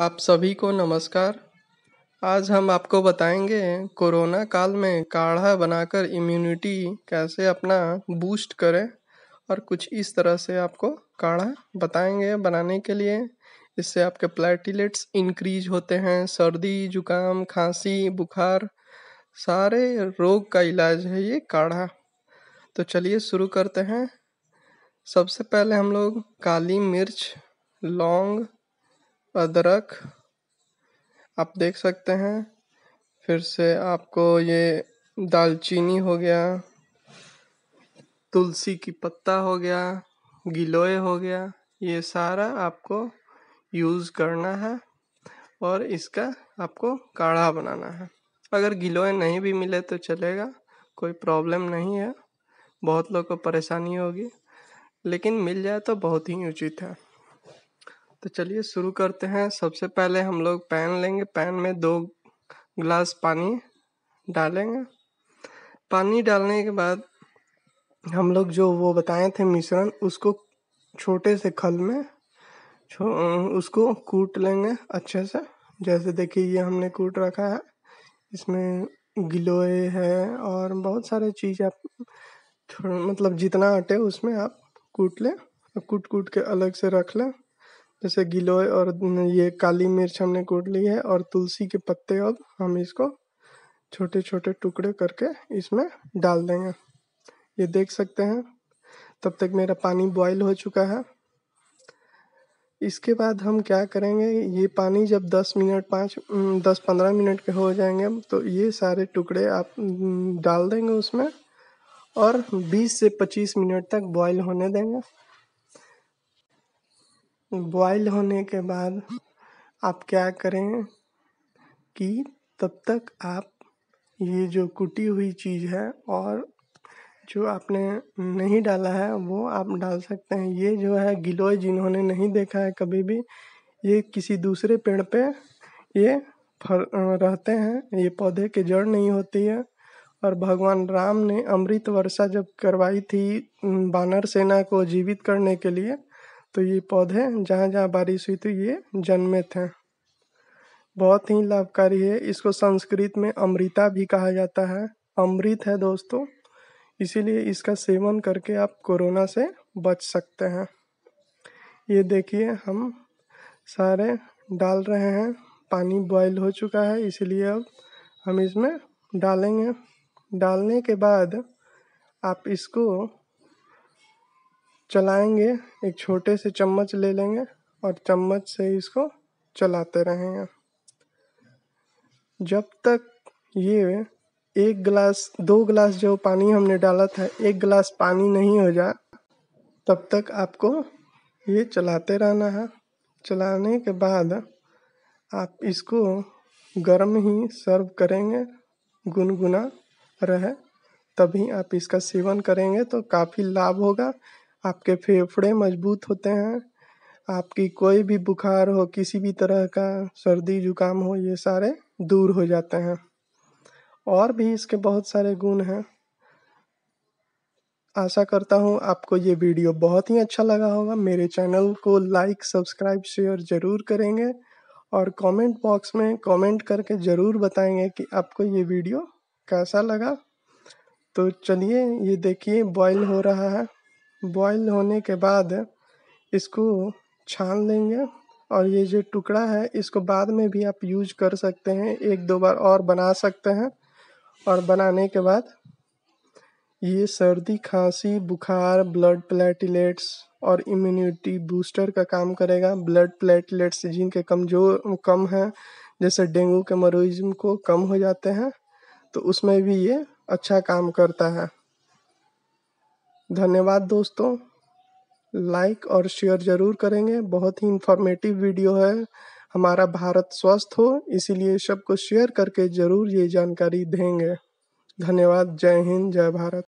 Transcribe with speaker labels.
Speaker 1: आप सभी को नमस्कार आज हम आपको बताएंगे कोरोना काल में काढ़ा बनाकर इम्यूनिटी कैसे अपना बूस्ट करें और कुछ इस तरह से आपको काढ़ा बताएंगे बनाने के लिए इससे आपके प्लेटिलेट्स इंक्रीज होते हैं सर्दी जुकाम खांसी बुखार सारे रोग का इलाज है ये काढ़ा तो चलिए शुरू करते हैं सबसे पहले हम लोग काली मिर्च लौंग अदरक आप देख सकते हैं फिर से आपको ये दालचीनी हो गया तुलसी की पत्ता हो गया गिलोय हो गया ये सारा आपको यूज़ करना है और इसका आपको काढ़ा बनाना है अगर गिलोय नहीं भी मिले तो चलेगा कोई प्रॉब्लम नहीं है बहुत लोग को परेशानी होगी लेकिन मिल जाए तो बहुत ही उचित है तो चलिए शुरू करते हैं सबसे पहले हम लोग पैन लेंगे पैन में दो ग्लास पानी डालेंगे पानी डालने के बाद हम लोग जो वो बताए थे मिश्रण उसको छोटे से खल में छो उसको कूट लेंगे अच्छे से जैसे देखिए ये हमने कूट रखा है इसमें गिलोय है और बहुत सारे चीज़ आप मतलब जितना आटे उसमें आप कूट लें कूट कूट के अलग से रख लें जैसे गिलोय और ये काली मिर्च हमने कूट ली है और तुलसी के पत्ते अब हम इसको छोटे छोटे टुकड़े करके इसमें डाल देंगे ये देख सकते हैं तब तक मेरा पानी बॉईल हो चुका है इसके बाद हम क्या करेंगे ये पानी जब 10 मिनट पाँच दस पंद्रह मिनट के हो जाएंगे तो ये सारे टुकड़े आप डाल देंगे उसमें और 20 से 25 मिनट तक बॉईल होने देंगे बॉयल होने के बाद आप क्या करें कि तब तक आप ये जो कूटी हुई चीज़ है और जो आपने नहीं डाला है वो आप डाल सकते हैं ये जो है गिलोय जिन्होंने नहीं देखा है कभी भी ये किसी दूसरे पेड़ पे ये फर रहते हैं ये पौधे के जड़ नहीं होती है और भगवान राम ने अमृत वर्षा जब करवाई थी बानर सेना को जीवित करने के लिए तो ये पौधे जहाँ जहाँ बारिश हुई थी ये जन्मे थे बहुत ही लाभकारी है इसको संस्कृत में अमृता भी कहा जाता है अमृत है दोस्तों इसीलिए इसका सेवन करके आप कोरोना से बच सकते हैं ये देखिए हम सारे डाल रहे हैं पानी बॉयल हो चुका है इसीलिए अब हम इसमें डालेंगे डालने के बाद आप इसको चलाएंगे एक छोटे से चम्मच ले लेंगे और चम्मच से इसको चलाते रहेंगे जब तक ये एक गिलास दो गिलास जो पानी हमने डाला था एक गिलास पानी नहीं हो जाए तब तक आपको ये चलाते रहना है चलाने के बाद आप इसको गर्म ही सर्व करेंगे गुनगुना रहे तभी आप इसका सेवन करेंगे तो काफ़ी लाभ होगा आपके फेफड़े मजबूत होते हैं आपकी कोई भी बुखार हो किसी भी तरह का सर्दी जुकाम हो ये सारे दूर हो जाते हैं और भी इसके बहुत सारे गुण हैं आशा करता हूँ आपको ये वीडियो बहुत ही अच्छा लगा होगा मेरे चैनल को लाइक सब्सक्राइब शेयर ज़रूर करेंगे और कमेंट बॉक्स में कमेंट करके ज़रूर बताएंगे कि आपको ये वीडियो कैसा लगा तो चलिए ये देखिए बॉईल हो रहा है बॉयल होने के बाद इसको छान लेंगे और ये जो टुकड़ा है इसको बाद में भी आप यूज कर सकते हैं एक दो बार और बना सकते हैं और बनाने के बाद ये सर्दी खांसी बुखार ब्लड प्लेटलेट्स और इम्यूनिटी बूस्टर का काम करेगा ब्लड प्लेटलेट्स जिनके कमज़ोर कम हैं जैसे डेंगू के मरीज को कम हो जाते हैं तो उसमें भी ये अच्छा काम करता है धन्यवाद दोस्तों लाइक और शेयर ज़रूर करेंगे बहुत ही इन्फॉर्मेटिव वीडियो है हमारा भारत स्वस्थ हो इसीलिए सबको शेयर करके ज़रूर ये जानकारी देंगे धन्यवाद जय हिंद जय भारत